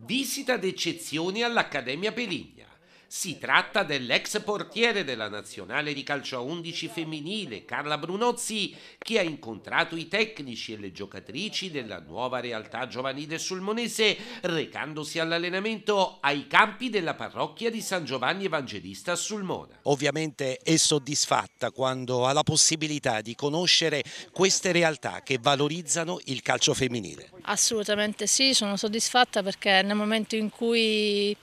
Visita d'eccezione all'Accademia Peligna. Si tratta dell'ex portiere della nazionale di calcio a 11 femminile, Carla Brunozzi, che ha incontrato i tecnici e le giocatrici della nuova realtà giovanile sulmonese, recandosi all'allenamento ai campi della parrocchia di San Giovanni Evangelista a Sulmona. Ovviamente è soddisfatta quando ha la possibilità di conoscere queste realtà che valorizzano il calcio femminile. Assolutamente sì, sono soddisfatta perché nel momento in cui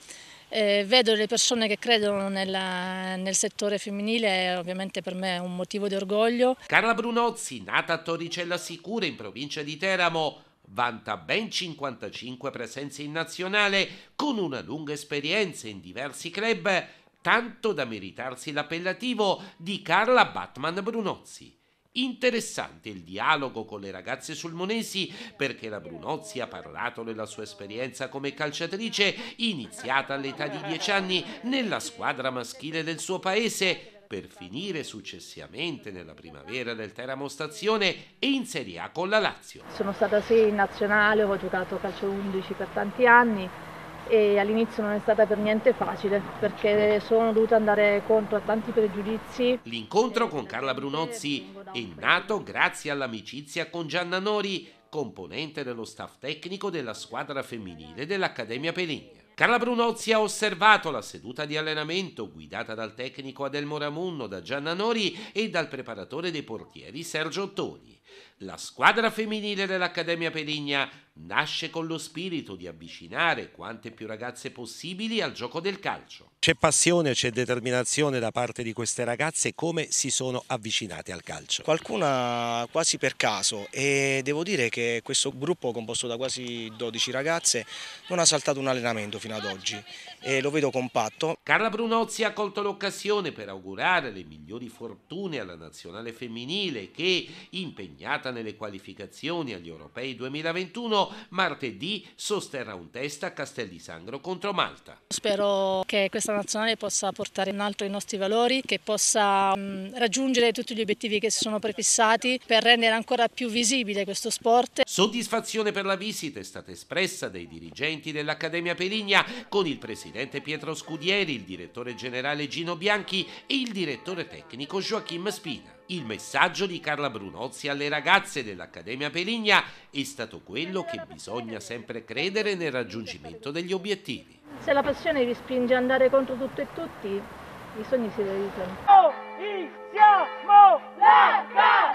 eh, vedo le persone che credono nella, nel settore femminile, è ovviamente per me è un motivo di orgoglio. Carla Brunozzi, nata a Torricella Sicura in provincia di Teramo, vanta ben 55 presenze in nazionale con una lunga esperienza in diversi club, tanto da meritarsi l'appellativo di Carla Batman Brunozzi. Interessante il dialogo con le ragazze sulmonesi perché la Brunozzi ha parlato della sua esperienza come calciatrice iniziata all'età di 10 anni nella squadra maschile del suo paese per finire successivamente nella primavera del Teramo Stazione e in Serie A con la Lazio. Sono stata sì in nazionale, ho giocato calcio 11 per tanti anni e all'inizio non è stata per niente facile perché sono dovuta andare contro a tanti pregiudizi. L'incontro con Carla Brunozzi è nato grazie all'amicizia con Gianna Nori, componente dello staff tecnico della squadra femminile dell'Accademia Peligna. Carla Brunozzi ha osservato la seduta di allenamento guidata dal tecnico Adelmo Ramunno, da Gianna Nori e dal preparatore dei portieri Sergio Ottoni. La squadra femminile dell'Accademia Perigna nasce con lo spirito di avvicinare quante più ragazze possibili al gioco del calcio. C'è passione, c'è determinazione da parte di queste ragazze come si sono avvicinate al calcio? Qualcuna quasi per caso e devo dire che questo gruppo composto da quasi 12 ragazze non ha saltato un allenamento fino ad oggi e lo vedo compatto. Carla Brunozzi ha colto l'occasione per augurare le migliori fortune alla nazionale femminile che impegnata impegnata nelle qualificazioni agli Europei 2021, martedì sosterrà un test a Castel di Sangro contro Malta. Spero che questa nazionale possa portare in alto i nostri valori, che possa mm, raggiungere tutti gli obiettivi che si sono prefissati per rendere ancora più visibile questo sport. Soddisfazione per la visita è stata espressa dai dirigenti dell'Accademia Peligna con il presidente Pietro Scudieri, il direttore generale Gino Bianchi e il direttore tecnico Joachim Spina. Il messaggio di Carla Brunozzi alle ragazze dell'Accademia Perigna è stato quello che bisogna sempre credere nel raggiungimento degli obiettivi. Se la passione vi spinge ad andare contro tutto e tutti, i sogni si realizzano. Oh, siamo la casa!